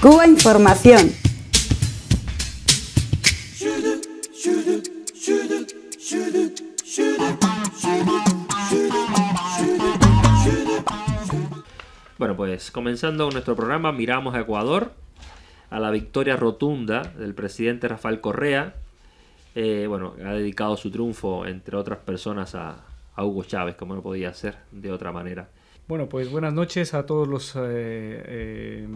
Cuba Información. Bueno, pues comenzando nuestro programa, miramos a Ecuador, a la victoria rotunda del presidente Rafael Correa. Eh, bueno, ha dedicado su triunfo, entre otras personas, a, Hugo Chávez, como no podía ser de otra manera. Bueno, pues buenas noches a todos los eh, eh,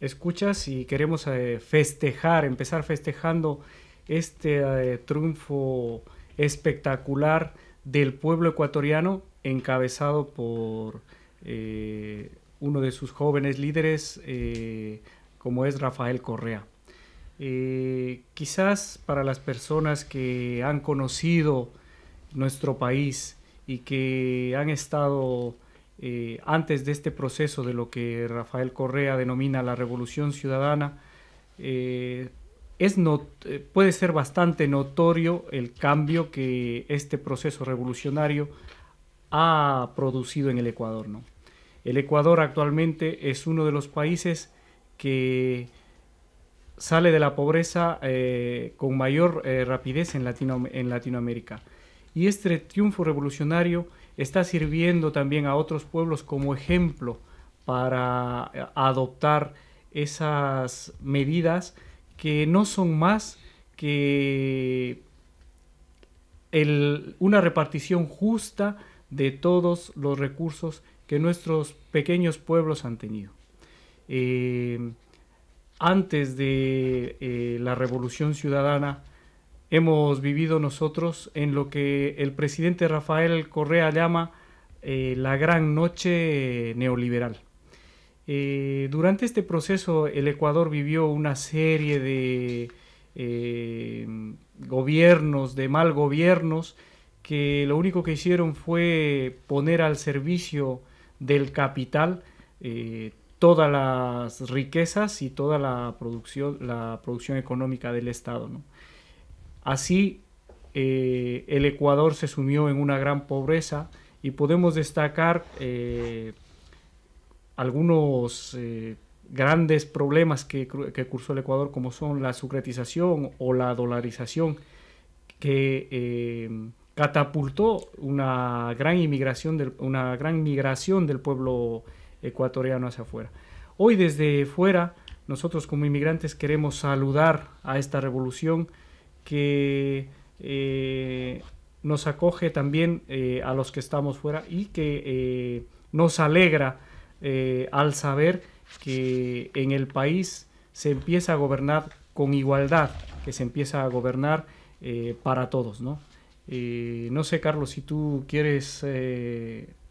escuchas y queremos eh, festejar, empezar festejando este eh, triunfo espectacular del pueblo ecuatoriano encabezado por eh, uno de sus jóvenes líderes como es Rafael Correa. quizás para las personas que han conocido nuestro país y que han estado eh, antes de este proceso de lo que Rafael Correa denomina la revolución ciudadana, eh, es eh, puede ser bastante notorio el cambio que este proceso revolucionario ha producido en el Ecuador. ¿no? El Ecuador actualmente es uno de los países que sale de la pobreza con mayor rapidez en, Latino en Latinoamérica. Y este triunfo revolucionario está sirviendo también a otros pueblos como ejemplo para adoptar esas medidas que no son más que una repartición justa de todos los recursos que nuestros pequeños pueblos han tenido. Eh, antes de eh, la revolución ciudadana, hemos vivido nosotros en lo que el presidente Rafael Correa llama eh, la gran noche neoliberal. Eh, durante este proceso el Ecuador vivió una serie de eh, gobiernos, de mal gobiernos, que lo único que hicieron fue poner al servicio del capital todas las riquezas y toda la producción, la producción económica del Estado. ¿no? Así, eh, el Ecuador se sumió en una gran pobreza y podemos destacar eh, algunos eh, grandes problemas que, cursó el Ecuador, como son la sucretización o la dolarización, que catapultó una gran, inmigración una gran migración del pueblo ecuatoriano hacia afuera. Hoy desde fuera, nosotros como inmigrantes queremos saludar a esta revolución, que eh, nos acoge también eh, a los que estamos fuera y que eh, nos alegra al saber que en el país se empieza a gobernar con igualdad, que se empieza a gobernar para todos, ¿no? no sé, Carlos, si tú quieres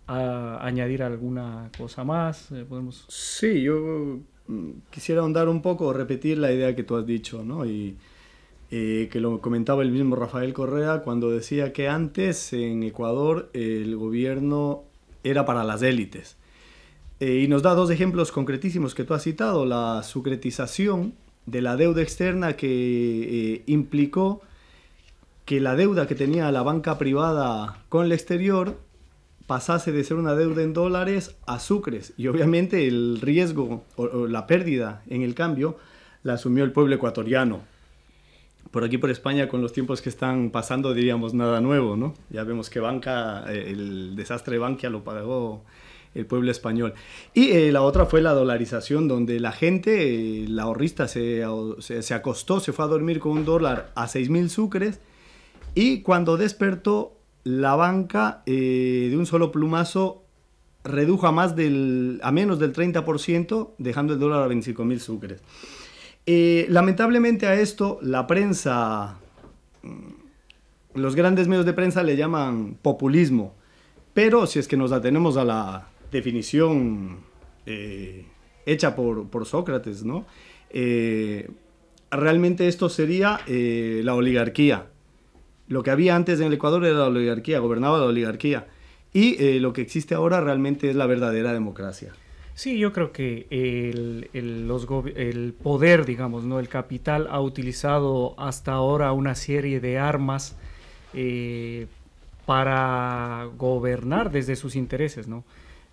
añadir alguna cosa más? ¿Podemos... Sí, yo mm, quisiera ahondar un poco, repetir la idea que tú has dicho, ¿no? Y eh, que lo comentaba el mismo Rafael Correa cuando decía que antes en Ecuador el gobierno era para las élites. Eh, y nos da dos ejemplos concretísimos que tú has citado, la sucretización de la deuda externa que eh, implicó que la deuda que tenía la banca privada con el exterior pasase de ser una deuda en dólares a sucres. Y obviamente el riesgo o la pérdida en el cambio la asumió el pueblo ecuatoriano por aquí por España con los tiempos que están pasando diríamos nada nuevo, ¿no? Ya vemos que Banca, eh, el desastre de Bankia lo pagó el pueblo español. Y eh, la otra fue la dolarización, donde la gente, eh, la ahorrista, se, se, acostó, se fue a dormir con un dólar a 6.000 sucres y cuando despertó, la banca de un solo plumazo redujo a, más del, a menos del 30%, dejando el dólar a 25.000 sucres. Eh, lamentablemente a esto la prensa, mm, los grandes medios de prensa le llaman populismo, pero si es que nos atenemos a la definición eh, hecha por, Sócrates, ¿no? Eh, realmente esto sería la oligarquía. Lo que había antes en el Ecuador era la oligarquía, gobernaba la oligarquía. Y lo que existe ahora realmente es la verdadera democracia. Sí, yo creo que el, poder, digamos, ¿no? el capital ha utilizado hasta ahora una serie de armas eh, para gobernar desde sus intereses. ¿no?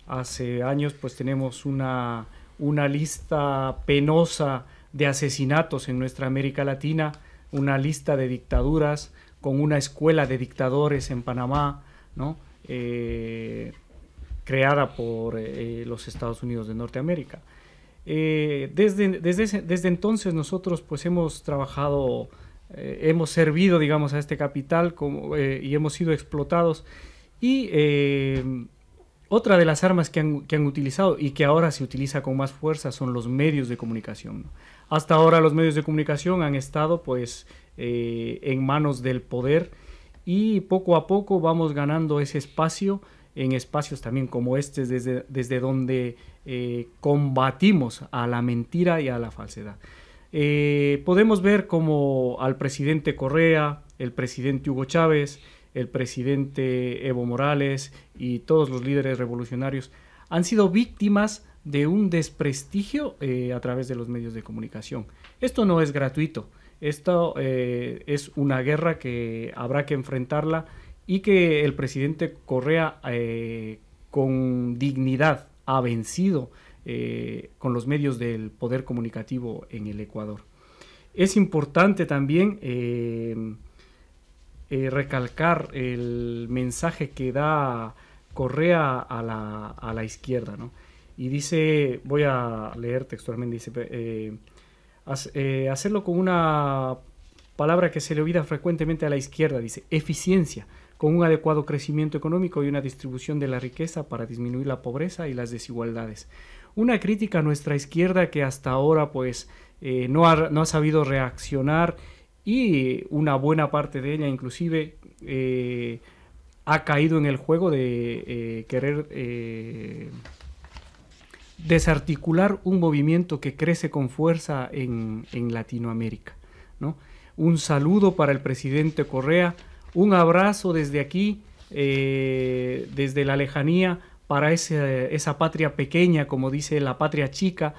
Hace años pues tenemos una, una lista penosa de asesinatos en nuestra América Latina, una lista de dictaduras, con una escuela de dictadores en Panamá, ¿no? Eh, creada por eh, eh, los Estados Unidos de Norteamérica. Eh, desde, desde, desde, entonces nosotros pues hemos trabajado, hemos servido digamos a este capital como, y hemos sido explotados y otra de las armas que han, que han, utilizado y que ahora se utiliza con más fuerza son los medios de comunicación. Hasta ahora los medios de comunicación han estado pues en manos del poder y poco a poco vamos ganando ese espacio en espacios también como este, desde, donde eh, combatimos a la mentira y a la falsedad. Eh, podemos ver como al presidente Correa, el presidente Hugo Chávez, el presidente Evo Morales y todos los líderes revolucionarios han sido víctimas de un desprestigio eh, a través de los medios de comunicación. Esto no es gratuito, esto es una guerra que habrá que enfrentarla y que el presidente Correa eh, con dignidad ha vencido eh, con los medios del poder comunicativo en el Ecuador. Es importante también eh, recalcar el mensaje que da Correa a la, izquierda, Y dice, voy a leer textualmente, dice, hacerlo con una palabra que se le olvida frecuentemente a la izquierda, dice, eficiencia con un adecuado crecimiento económico y una distribución de la riqueza para disminuir la pobreza y las desigualdades. Una crítica a nuestra izquierda que hasta ahora pues eh, no, ha, sabido reaccionar y una buena parte de ella inclusive eh, ha caído en el juego de eh, querer desarticular un movimiento que crece con fuerza en, Latinoamérica. Un saludo para el presidente Correa un abrazo desde aquí, eh, desde la lejanía, para esa patria pequeña, como dice la patria chica,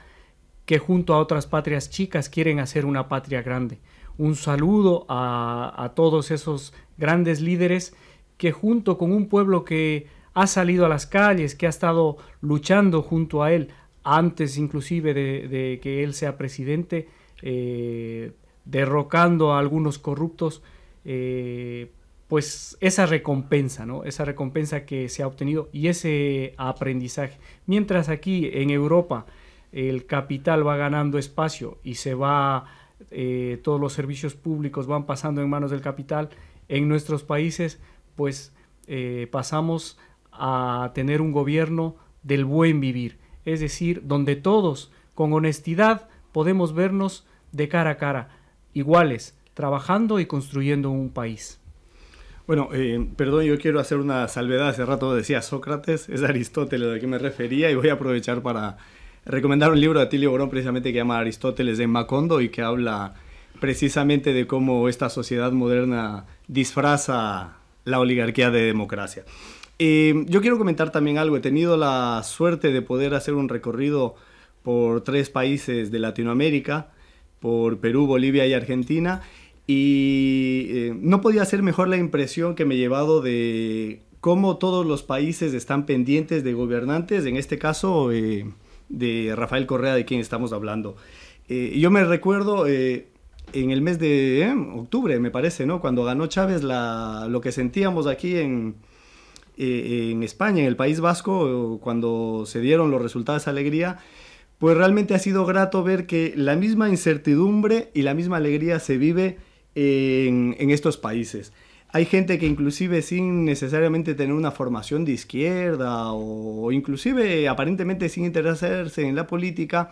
que junto a otras patrias chicas quieren hacer una patria grande. Un saludo a, todos esos grandes líderes que junto con un pueblo que ha salido a las calles, que ha estado luchando junto a él, antes inclusive de, que él sea presidente, eh, derrocando a algunos corruptos, eh, pues esa recompensa, ¿no? Esa recompensa que se ha obtenido y ese aprendizaje. Mientras aquí en Europa el capital va ganando espacio y se va, eh, todos los servicios públicos van pasando en manos del capital, en nuestros países pues eh, pasamos a tener un gobierno del buen vivir, es decir, donde todos con honestidad podemos vernos de cara a cara, iguales, trabajando y construyendo un país. Bueno, eh, perdón, yo quiero hacer una salvedad. Hace rato decía Sócrates, es Aristóteles a que me refería y voy a aprovechar para recomendar un libro de Atilio Borón precisamente que llama Aristóteles de Macondo y que habla precisamente de cómo esta sociedad moderna disfraza la oligarquía de democracia. Eh, yo quiero comentar también algo. He tenido la suerte de poder hacer un recorrido por tres países de Latinoamérica, por Perú, Bolivia y Argentina. Y eh, no podía ser mejor la impresión que me he llevado de cómo todos los países están pendientes de gobernantes, en este caso eh, de Rafael Correa, de quien estamos hablando. Eh, yo me recuerdo en el mes de octubre, me parece, ¿no? Cuando ganó Chávez lo que sentíamos aquí en, España, en el País Vasco, cuando se dieron los resultados de alegría, pues realmente ha sido grato ver que la misma incertidumbre y la misma alegría se vive en, estos países. Hay gente que inclusive sin necesariamente tener una formación de izquierda o, inclusive aparentemente sin interesarse en la política,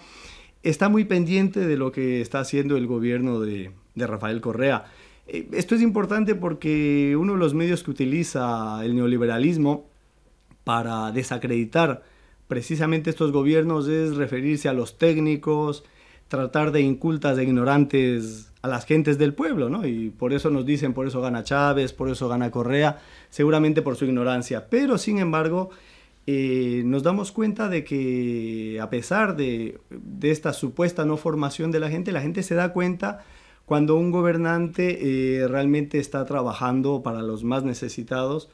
está muy pendiente de lo que está haciendo el gobierno de Rafael Correa. Eh, esto es importante porque uno de los medios que utiliza el neoliberalismo para desacreditar precisamente estos gobiernos es referirse a los técnicos, tratar de incultas, de ignorantes a las gentes del pueblo, ¿no? Y por eso nos dicen, por eso gana Chávez, por eso gana Correa, seguramente por su ignorancia. Pero sin embargo, eh, nos damos cuenta de que a pesar de, esta supuesta no formación de la gente, la gente se da cuenta cuando un gobernante eh, realmente está trabajando para los más necesitados,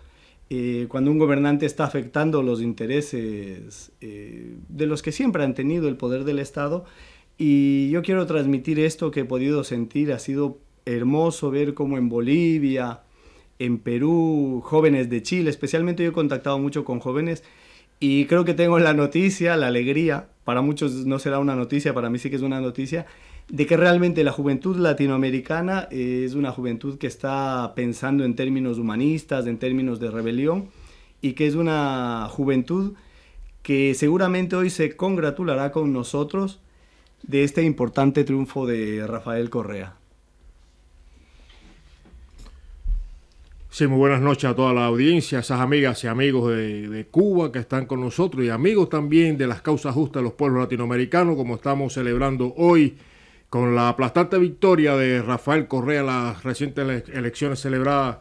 eh, cuando un gobernante está afectando los intereses de los que siempre han tenido el poder del Estado y yo quiero transmitir esto que he podido sentir. Ha sido hermoso ver cómo en Bolivia, en Perú, jóvenes de Chile, especialmente yo he contactado mucho con jóvenes y creo que tengo la noticia, la alegría, para muchos no será una noticia, para mí sí que es una noticia, de que realmente la juventud latinoamericana es una juventud que está pensando en términos humanistas, en términos de rebelión, y que es una juventud que seguramente hoy se congratulará con nosotros de este importante triunfo de Rafael Correa? Sí, muy buenas noches a toda la audiencia, a esas amigas y amigos de, Cuba que están con nosotros y amigos también de las causas justas de los pueblos latinoamericanos, como estamos celebrando hoy con la aplastante victoria de Rafael Correa en las recientes elecciones celebradas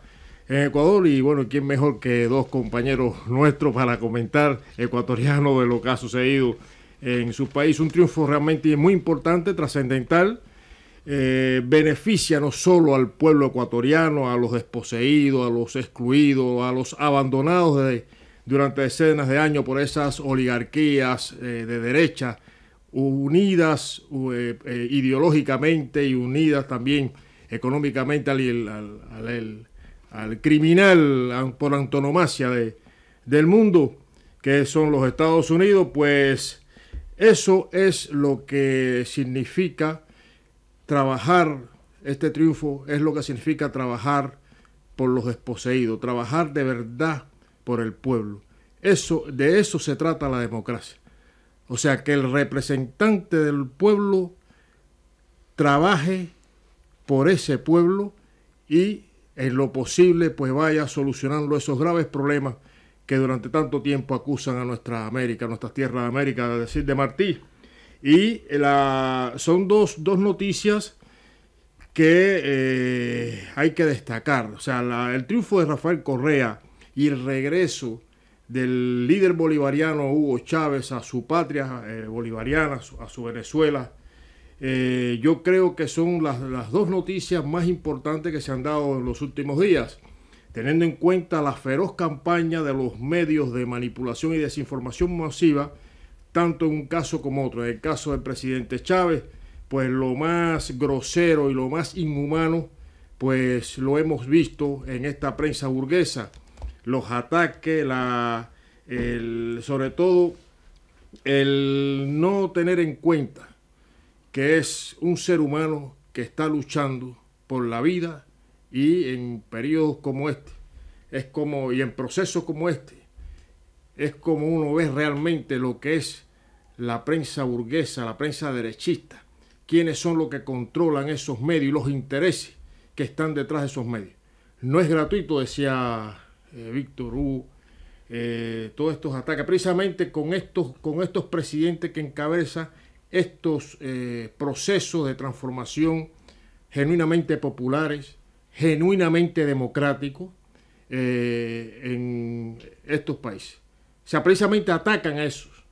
en Ecuador. Y bueno, ¿quién mejor que dos compañeros nuestros para comentar ecuatoriano de lo que ha sucedido en su país. Un triunfo realmente muy importante, trascendental. Eh, beneficia no solo al pueblo ecuatoriano, a los desposeídos, a los excluidos, a los abandonados durante decenas de años por esas oligarquías eh, de derecha, unidas eh, ideológicamente y unidas también económicamente al, criminal por antonomasia del mundo, que son los Estados Unidos, pues eso es lo que significa trabajar, este triunfo es lo que significa trabajar por los desposeídos, trabajar de verdad por el pueblo. Eso, de eso se trata la democracia. O sea, que el representante del pueblo trabaje por ese pueblo y en lo posible pues vaya solucionando esos graves problemas que durante tanto tiempo acusan a nuestra América, a nuestras tierras de América, de decir de Martí. Y eh, son dos, noticias que eh, hay que destacar. O sea, el triunfo de Rafael Correa y el regreso del líder bolivariano Hugo Chávez a su patria eh, bolivariana, a su, Venezuela, yo creo que son las, las, dos noticias más importantes que se han dado en los últimos días teniendo en cuenta la feroz campaña de los medios de manipulación y desinformación masiva, tanto en un caso como otro. En el caso del presidente Chávez, pues lo más grosero y lo más inhumano, pues lo hemos visto en esta prensa burguesa. Los ataques, la, sobre todo el no tener en cuenta que es un ser humano que está luchando por la vida y en periodos como este, es como, y en procesos como este, es como uno ve realmente lo que es la prensa burguesa, la prensa derechista, Quienes son los que controlan esos medios y los intereses que están detrás de esos medios. No es gratuito, decía eh, Víctor Hugo, eh, todos estos ataques, precisamente con estos, con estos presidentes que encabezan estos eh, procesos de transformación genuinamente populares, genuinamente democrático eh, en estos países. O sea, precisamente atacan a esos.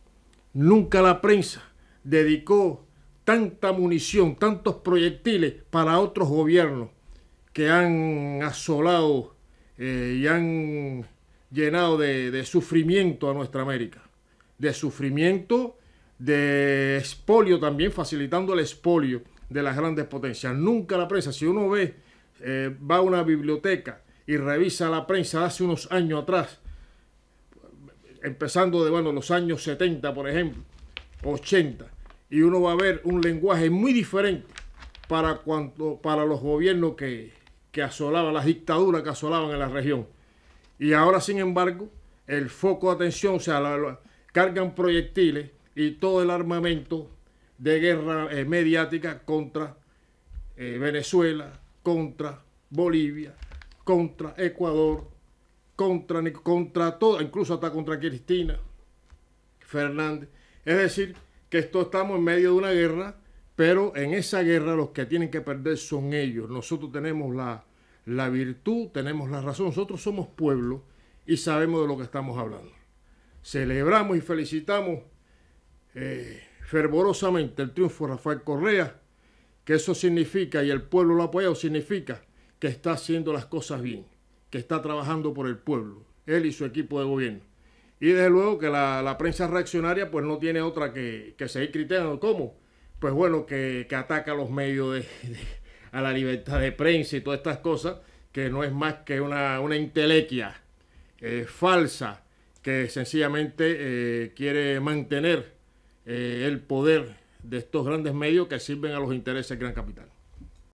Nunca la prensa dedicó tanta munición, tantos proyectiles para otros gobiernos que han asolado eh, y han llenado de, de sufrimiento a nuestra América. De sufrimiento, de expolio también, facilitando el expolio de las grandes potencias. Nunca la prensa, si uno ve eh, va a una biblioteca y revisa la prensa hace unos años atrás, empezando de bueno, los años 70, por ejemplo, 80, y uno va a ver un lenguaje muy diferente para, cuanto, para los gobiernos que, asolaban, las dictaduras que asolaban en la región. Y ahora, sin embargo, el foco de atención, o sea, cargan proyectiles y todo el armamento de guerra eh, mediática contra eh, Venezuela, contra Bolivia, contra Ecuador, contra, contra todo, incluso hasta contra Cristina Fernández. Es decir, que esto estamos en medio de una guerra, pero en esa guerra los que tienen que perder son ellos. Nosotros tenemos la, la virtud, tenemos la razón, nosotros somos pueblo y sabemos de lo que estamos hablando. Celebramos y felicitamos eh, fervorosamente el triunfo de Rafael Correa que eso significa, y el pueblo lo ha apoyado, significa que está haciendo las cosas bien, que está trabajando por el pueblo, él y su equipo de gobierno. Y desde luego que la, prensa reaccionaria pues no tiene otra que, seguir criticando. ¿Cómo? Pues bueno, que, ataca a los medios a la libertad de prensa y todas estas cosas, que no es más que una, una intelequia eh, falsa que sencillamente eh, quiere mantener eh, el poder de estos grandes medios que sirven a los intereses del gran capital.